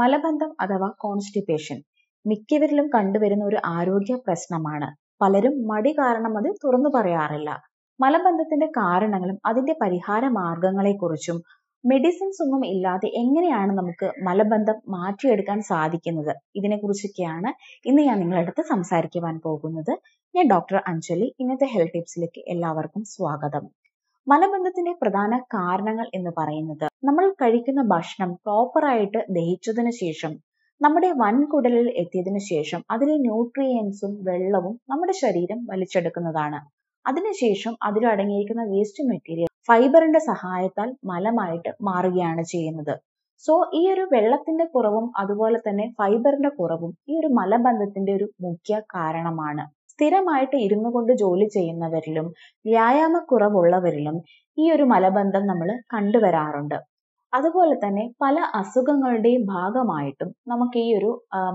മലബന്ധം അഥവാ കോൺസ്റ്റിപ്പേഷൻ മിക്കവരിലും കണ്ടുവരുന്ന ഒരു ആരോഗ്യ പ്രശ്നമാണ് പലരും മടി കാരണം അത് തുറന്നു പറയാറില്ല മലബന്ധത്തിന്റെ കാരണങ്ങളും അതിന്റെ പരിഹാര കുറിച്ചും മെഡിസിൻസ് ഒന്നും ഇല്ലാതെ എങ്ങനെയാണ് നമുക്ക് മലബന്ധം മാറ്റിയെടുക്കാൻ സാധിക്കുന്നത് കുറിച്ചൊക്കെയാണ് ഇന്ന് ഞാൻ അടുത്ത് സംസാരിക്കുവാൻ പോകുന്നത് ഞാൻ ഡോക്ടർ അഞ്ജലി ഇന്നത്തെ ഹെൽത്ത് ടിപ്സിലേക്ക് എല്ലാവർക്കും സ്വാഗതം മലബന്ധത്തിന്റെ പ്രധാന കാരണങ്ങൾ എന്ന് പറയുന്നത് നമ്മൾ കഴിക്കുന്ന ഭക്ഷണം പ്രോപ്പറായിട്ട് ദഹിച്ചതിനു ശേഷം നമ്മുടെ വൻകുടലിൽ എത്തിയതിനു ശേഷം അതിലെ ന്യൂട്രിയൻസും വെള്ളവും നമ്മുടെ ശരീരം വലിച്ചെടുക്കുന്നതാണ് അതിനുശേഷം അതിലടങ്ങിയിരിക്കുന്ന വേസ്റ്റ് മെറ്റീരിയൽ ഫൈബറിന്റെ സഹായത്താൽ മലമായിട്ട് മാറുകയാണ് ചെയ്യുന്നത് സോ ഈ ഒരു വെള്ളത്തിന്റെ കുറവും അതുപോലെ തന്നെ ഫൈബറിന്റെ കുറവും ഈ ഒരു മലബന്ധത്തിന്റെ ഒരു മുഖ്യ കാരണമാണ് സ്ഥിരമായിട്ട് ഇരുന്നു കൊണ്ട് ജോലി ചെയ്യുന്നവരിലും വ്യായാമക്കുറവുള്ളവരിലും ഈ ഒരു മലബന്ധം നമ്മൾ കണ്ടുവരാറുണ്ട് അതുപോലെ തന്നെ പല അസുഖങ്ങളുടെയും ഭാഗമായിട്ടും നമുക്ക് ഈ ഒരു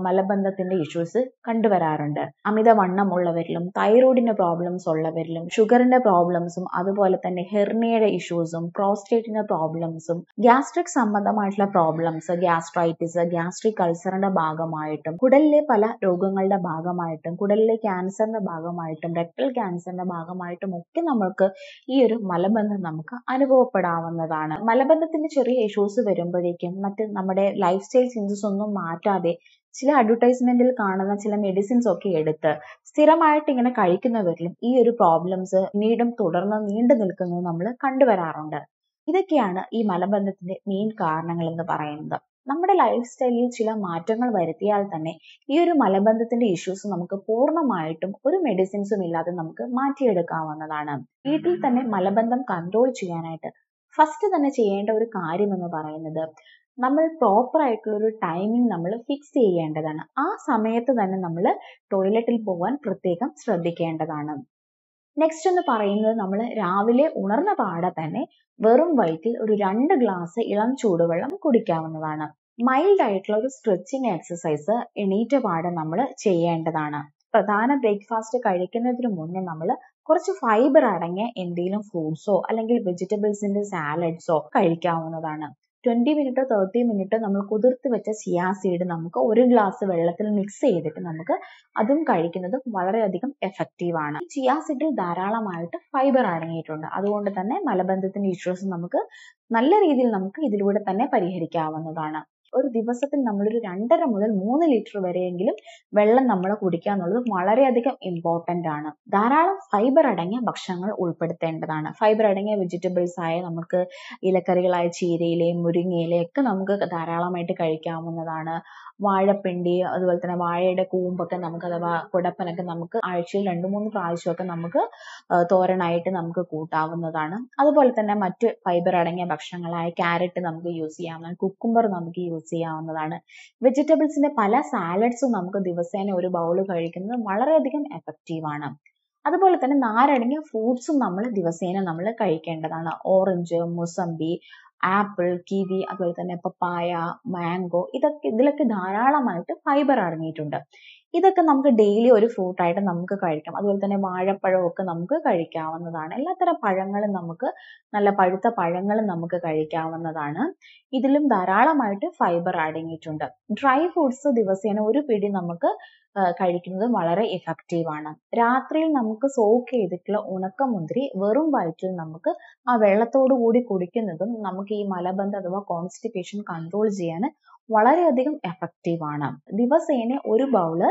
മലബന്ധത്തിന്റെ ഇഷ്യൂസ് കണ്ടുവരാറുണ്ട് അമിതവണ്ണം ഉള്ളവരിലും തൈറോയിഡിന്റെ പ്രോബ്ലംസ് ഉള്ളവരിലും ഷുഗറിന്റെ പ്രോബ്ലംസും അതുപോലെ തന്നെ ഹെർണിയയുടെ ഇഷ്യൂസും പ്രോസ്റ്റേറ്റിന്റെ പ്രോബ്ലംസും ഗ്യാസ്ട്രിക് സംബന്ധമായിട്ടുള്ള പ്രോബ്ലംസ് ഗ്യാസ്ട്രൈറ്റിസ് ഗ്യാസ്ട്രിക് അൾസറിന്റെ ഭാഗമായിട്ടും കുടലിലെ പല രോഗങ്ങളുടെ ഭാഗമായിട്ടും കുടലിലെ ക്യാൻസറിന്റെ ഭാഗമായിട്ടും റെക്ടൽ ക്യാൻസറിന്റെ ഭാഗമായിട്ടും ഒക്കെ നമുക്ക് ഈ ഒരു മലബന്ധം നമുക്ക് അനുഭവപ്പെടാവുന്നതാണ് മലബന്ധത്തിന്റെ ചെറിയ ഇഷ്യൂസ് വരുമ്പോഴേക്കും മറ്റ് നമ്മുടെ ലൈഫ് സ്റ്റൈൽ ചേഞ്ചസ് ഒന്നും മാറ്റാതെ ചില അഡ്വർടൈസ്മെന്റിൽ കാണുന്ന ചില മെഡിസിൻസ് ഒക്കെ എടുത്ത് സ്ഥിരമായിട്ട് ഇങ്ങനെ കഴിക്കുന്നവരിലും ഈ ഒരു പ്രോബ്ലംസ് പിന്നീടും തുടർന്ന് നീണ്ടു നിൽക്കുന്നത് നമ്മൾ കണ്ടുവരാറുണ്ട് ഇതൊക്കെയാണ് ഈ മലബന്ധത്തിന്റെ മെയിൻ കാരണങ്ങൾ എന്ന് പറയുന്നത് നമ്മുടെ ലൈഫ് സ്റ്റൈലിൽ ചില മാറ്റങ്ങൾ വരുത്തിയാൽ തന്നെ ഈ ഒരു മലബന്ധത്തിന്റെ ഇഷ്യൂസ് നമുക്ക് പൂർണ്ണമായിട്ടും ഒരു മെഡിസിൻസും ഇല്ലാതെ നമുക്ക് മാറ്റിയെടുക്കാവുന്നതാണ് വീട്ടിൽ തന്നെ മലബന്ധം കൺട്രോൾ ചെയ്യാനായിട്ട് ഫസ്റ്റ് തന്നെ ചെയ്യേണ്ട ഒരു കാര്യം എന്ന് പറയുന്നത് നമ്മൾ പ്രോപ്പർ ആയിട്ടുള്ള ഒരു ടൈമിംഗ് നമ്മൾ ഫിക്സ് ചെയ്യേണ്ടതാണ് ആ സമയത്ത് തന്നെ നമ്മൾ ടോയ്ലറ്റിൽ പോകാൻ പ്രത്യേകം ശ്രദ്ധിക്കേണ്ടതാണ് നെക്സ്റ്റ് എന്ന് പറയുന്നത് നമ്മൾ രാവിലെ ഉണർന്ന പാടെ തന്നെ വെറും വയറ്റിൽ ഒരു രണ്ട് ഗ്ലാസ് ഇളം ചൂടുവെള്ളം കുടിക്കാവുന്നതാണ് മൈൽഡ് ആയിട്ടുള്ള ഒരു സ്ട്രെച്ചിങ് എക്സസൈസ് എണീറ്റ പാടെ നമ്മൾ ചെയ്യേണ്ടതാണ് പ്രധാന ബ്രേക്ക്ഫാസ്റ്റ് കഴിക്കുന്നതിന് മുന്നേ നമ്മൾ കുറച്ച് ഫൈബർ അടങ്ങിയ എന്തെങ്കിലും ഫ്രൂട്ട്സോ അല്ലെങ്കിൽ വെജിറ്റബിൾസിന്റെ സാലഡ്സോ കഴിക്കാവുന്നതാണ് ട്വന്റി മിനിറ്റ് തേർട്ടി മിനിറ്റ് നമ്മൾ കുതിർത്ത് വെച്ച സിയാ സീഡ് നമുക്ക് ഒരു ഗ്ലാസ് വെള്ളത്തിൽ മിക്സ് ചെയ്തിട്ട് നമുക്ക് അതും കഴിക്കുന്നതും വളരെയധികം എഫക്റ്റീവ് ആണ് സിയാ സീഡിൽ ധാരാളമായിട്ട് ഫൈബർ അടങ്ങിയിട്ടുണ്ട് അതുകൊണ്ട് തന്നെ മലബന്ധത്തിന്റെ ഇഷ്യൂസ് നമുക്ക് നല്ല രീതിയിൽ നമുക്ക് ഇതിലൂടെ തന്നെ പരിഹരിക്കാവുന്നതാണ് ഒരു ദിവസത്തിൽ നമ്മളൊരു രണ്ടര മുതൽ മൂന്ന് ലിറ്റർ വരെയെങ്കിലും വെള്ളം നമ്മൾ കുടിക്കുക എന്നുള്ളത് വളരെയധികം ഇമ്പോർട്ടൻ്റ് ആണ് ധാരാളം ഫൈബർ അടങ്ങിയ ഭക്ഷണങ്ങൾ ഉൾപ്പെടുത്തേണ്ടതാണ് ഫൈബർ അടങ്ങിയ വെജിറ്റബിൾസ് ആയ നമുക്ക് ഇലക്കറികളായ ചീരയിലയും മുരിങ്ങയിലയും ഒക്കെ നമുക്ക് ധാരാളമായിട്ട് കഴിക്കാവുന്നതാണ് വാഴപ്പിണ്ടി അതുപോലെ തന്നെ വാഴയുടെ കൂമ്പൊക്കെ നമുക്ക് അഥവാ കുടപ്പനൊക്കെ നമുക്ക് ആഴ്ചയിൽ രണ്ടു മൂന്ന് പ്രാവശ്യമൊക്കെ നമുക്ക് തോരനായിട്ട് നമുക്ക് കൂട്ടാവുന്നതാണ് അതുപോലെ തന്നെ മറ്റ് ഫൈബർ അടങ്ങിയ ഭക്ഷണങ്ങളായ ക്യാരറ്റ് നമുക്ക് യൂസ് ചെയ്യാവുന്നതാണ് കുക്കുംബർ നമുക്ക് യൂസ് യൂസ് ചെയ്യാവുന്നതാണ് വെജിറ്റബിൾസിന്റെ പല സാലഡ്സും നമുക്ക് ദിവസേന ഒരു ബൗൾ കഴിക്കുന്നത് വളരെയധികം എഫക്റ്റീവാണ് അതുപോലെ തന്നെ നാരടങ്ങിയ ഫ്രൂട്ട്സും നമ്മൾ ദിവസേന നമ്മൾ കഴിക്കേണ്ടതാണ് ഓറഞ്ച് മുസമ്പി ആപ്പിൾ കിവി അതുപോലെ തന്നെ പപ്പായ മാംഗോ ഇതൊക്കെ ഇതിലൊക്കെ ധാരാളമായിട്ട് ഫൈബർ അടങ്ങിയിട്ടുണ്ട് ഇതൊക്കെ നമുക്ക് ഡെയിലി ഒരു ഫ്രൂട്ടായിട്ട് നമുക്ക് കഴിക്കാം അതുപോലെ തന്നെ വാഴപ്പഴമൊക്കെ നമുക്ക് കഴിക്കാവുന്നതാണ് എല്ലാത്തരം പഴങ്ങളും നമുക്ക് നല്ല പഴുത്ത പഴങ്ങളും നമുക്ക് കഴിക്കാവുന്നതാണ് ഇതിലും ധാരാളമായിട്ട് ഫൈബർ അടങ്ങിയിട്ടുണ്ട് ഡ്രൈ ഫ്രൂട്ട്സ് ദിവസേന ഒരു പിടി നമുക്ക് കഴിക്കുന്നത് വളരെ എഫക്റ്റീവ് ആണ് രാത്രിയിൽ നമുക്ക് സോക്ക് ചെയ്തിട്ടുള്ള ഉണക്കമുന്തിരി വെറും വയറ്റിൽ നമുക്ക് ആ വെള്ളത്തോടു കൂടി കുടിക്കുന്നതും നമുക്ക് ഈ മലബന്ധം അഥവാ കോൺസ്റ്റിപ്പേഷൻ കൺട്രോൾ ചെയ്യാൻ വളരെയധികം എഫക്റ്റീവാണ് ദിവസേന ഒരു ബൗള്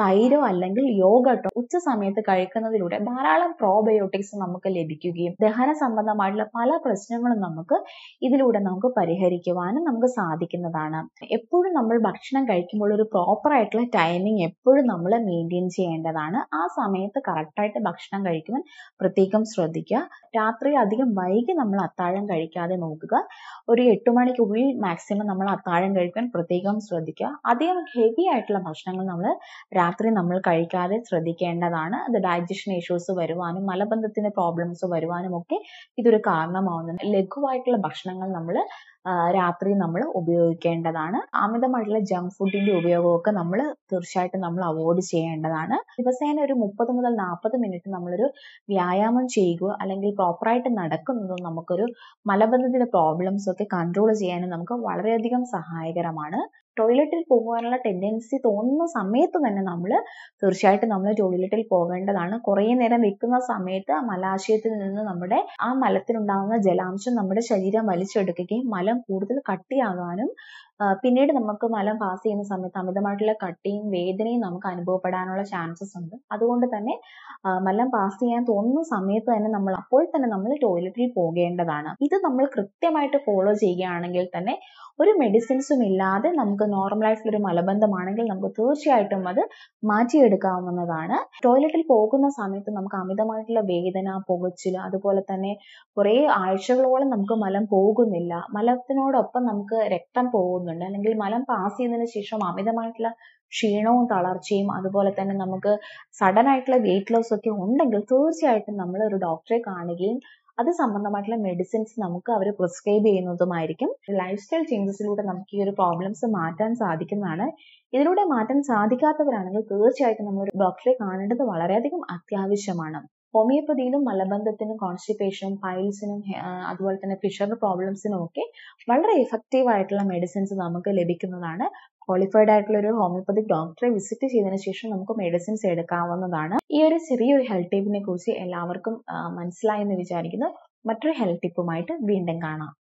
തൈരോ അല്ലെങ്കിൽ യോഗട്ടോ ഉച്ച സമയത്ത് കഴിക്കുന്നതിലൂടെ ധാരാളം പ്രോബയോട്ടിക്സ് നമുക്ക് ലഭിക്കുകയും ദഹന സംബന്ധമായിട്ടുള്ള പല പ്രശ്നങ്ങളും നമുക്ക് ഇതിലൂടെ നമുക്ക് പരിഹരിക്കുവാനും നമുക്ക് സാധിക്കുന്നതാണ് എപ്പോഴും നമ്മൾ ഭക്ഷണം കഴിക്കുമ്പോൾ ഒരു പ്രോപ്പർ ആയിട്ടുള്ള ടൈമിംഗ് എപ്പോഴും നമ്മൾ മെയിൻറ്റെയിൻ ചെയ്യേണ്ടതാണ് ആ സമയത്ത് കറക്റ്റായിട്ട് ഭക്ഷണം കഴിക്കുവാൻ പ്രത്യേകം ശ്രദ്ധിക്കുക രാത്രി അധികം വൈകി നമ്മൾ അത്താഴം കഴിക്കാതെ നോക്കുക ഒരു എട്ടു മണിക്കുള്ളിൽ മാക്സിമം നമ്മൾ അത്താഴം കഴിക്കുക കഴിക്കാൻ പ്രത്യേകം ശ്രദ്ധിക്കുക അധികം ഹെവി ആയിട്ടുള്ള ഭക്ഷണങ്ങൾ നമ്മൾ രാത്രി നമ്മൾ കഴിക്കാതെ ശ്രദ്ധിക്കേണ്ടതാണ് അത് ഡൈജഷൻ ഇഷ്യൂസ് വരുവാനും മലബന്ധത്തിന്റെ പ്രോബ്ലംസ് വരുവാനും ഒക്കെ ഇതൊരു കാരണമാവുന്നുണ്ട് ലഘുവായിട്ടുള്ള ഭക്ഷണങ്ങൾ നമ്മൾ രാത്രി നമ്മൾ ഉപയോഗിക്കേണ്ടതാണ് അമിതമായിട്ടുള്ള ജങ്ക് ഫുഡിന്റെ ഉപയോഗമൊക്കെ നമ്മൾ തീർച്ചയായിട്ടും നമ്മൾ അവോയ്ഡ് ചെയ്യേണ്ടതാണ് ദിവസേന ഒരു മുപ്പത് മുതൽ നാൽപ്പത് മിനിറ്റ് നമ്മളൊരു വ്യായാമം ചെയ്യുക അല്ലെങ്കിൽ പ്രോപ്പറായിട്ട് നടക്കുന്നതും നമുക്കൊരു മലബന്ധത്തിന്റെ പ്രോബ്ലംസ് ഒക്കെ കൺട്രോൾ ചെയ്യാനും നമുക്ക് വളരെയധികം സഹായകരമാണ് ടോയ്ലറ്റിൽ പോകാനുള്ള ടെൻഡൻസി തോന്നുന്ന സമയത്ത് തന്നെ നമ്മൾ തീർച്ചയായിട്ടും നമ്മൾ ടോയ്ലറ്റിൽ പോകേണ്ടതാണ് കുറേ നേരം വെക്കുന്ന സമയത്ത് ആ മലാശയത്തിൽ നിന്ന് നമ്മുടെ ആ മലത്തിനുണ്ടാകുന്ന ജലാംശം നമ്മുടെ ശരീരം വലിച്ചെടുക്കുകയും മലം കൂടുതൽ കട്ടിയാകാനും പിന്നീട് നമുക്ക് മലം പാസ് ചെയ്യുന്ന സമയത്ത് അമിതമായിട്ടുള്ള കട്ടിയും വേദനയും നമുക്ക് അനുഭവപ്പെടാനുള്ള ചാൻസസ് ഉണ്ട് അതുകൊണ്ട് തന്നെ മലം പാസ് ചെയ്യാൻ തോന്നുന്ന സമയത്ത് തന്നെ നമ്മൾ അപ്പോൾ തന്നെ നമ്മൾ ടോയ്ലറ്റിൽ പോകേണ്ടതാണ് ഇത് നമ്മൾ കൃത്യമായിട്ട് ഫോളോ ചെയ്യുകയാണെങ്കിൽ തന്നെ ഒരു മെഡിസിൻസും ഇല്ലാതെ നമുക്ക് നോർമൽ ഒരു മലബന്ധമാണെങ്കിൽ നമുക്ക് തീർച്ചയായിട്ടും അത് മാറ്റിയെടുക്കാവുന്നതാണ് ടോയ്ലറ്റിൽ പോകുന്ന സമയത്ത് നമുക്ക് അമിതമായിട്ടുള്ള വേദന പുകച്ചിൽ അതുപോലെ തന്നെ കുറേ ആഴ്ചകളോളം നമുക്ക് മലം പോകുന്നില്ല മലത്തിനോടൊപ്പം നമുക്ക് രക്തം പോകുന്നു പോകുന്നുണ്ട് അല്ലെങ്കിൽ മലം പാസ് ചെയ്യുന്നതിന് ശേഷം അമിതമായിട്ടുള്ള ക്ഷീണവും തളർച്ചയും അതുപോലെ തന്നെ നമുക്ക് സഡൻ ആയിട്ടുള്ള വെയിറ്റ് ലോസ് ഒക്കെ ഉണ്ടെങ്കിൽ തീർച്ചയായിട്ടും നമ്മൾ ഒരു ഡോക്ടറെ കാണുകയും അത് സംബന്ധമായിട്ടുള്ള മെഡിസിൻസ് നമുക്ക് അവർ പ്രിസ്ക്രൈബ് ചെയ്യുന്നതുമായിരിക്കും ലൈഫ് സ്റ്റൈൽ ചേഞ്ചസിലൂടെ നമുക്ക് ഈ ഒരു പ്രോബ്ലംസ് മാറ്റാൻ സാധിക്കുന്നതാണ് ഇതിലൂടെ മാറ്റാൻ സാധിക്കാത്തവരാണെങ്കിൽ തീർച്ചയായിട്ടും നമ്മൾ ഒരു ഡോക്ടറെ കാണേണ്ടത് വളരെയധികം അത്യാവശ്യമാണ് ഹോമിയോപ്പതിയിലും മലബന്ധത്തിനും കോൺസ്റ്റിപ്പേഷനും പൈൽസിനും അതുപോലെ തന്നെ ഫിഷർ പ്രോബ്ലംസിനും ഒക്കെ വളരെ എഫക്റ്റീവ് ആയിട്ടുള്ള മെഡിസിൻസ് നമുക്ക് ലഭിക്കുന്നതാണ് ക്വാളിഫൈഡ് ആയിട്ടുള്ള ഒരു ഹോമിയോപ്പതി ഡോക്ടറെ വിസിറ്റ് ചെയ്തതിന് ശേഷം നമുക്ക് മെഡിസിൻസ് എടുക്കാവുന്നതാണ് ഈ ഒരു ചെറിയൊരു ഹെൽത്ത് ടിപ്പിനെ കുറിച്ച് എല്ലാവർക്കും മനസ്സിലായെന്ന് വിചാരിക്കുന്നു മറ്റൊരു ഹെൽത്ത് ടിപ്പുമായിട്ട് വീണ്ടും കാണാം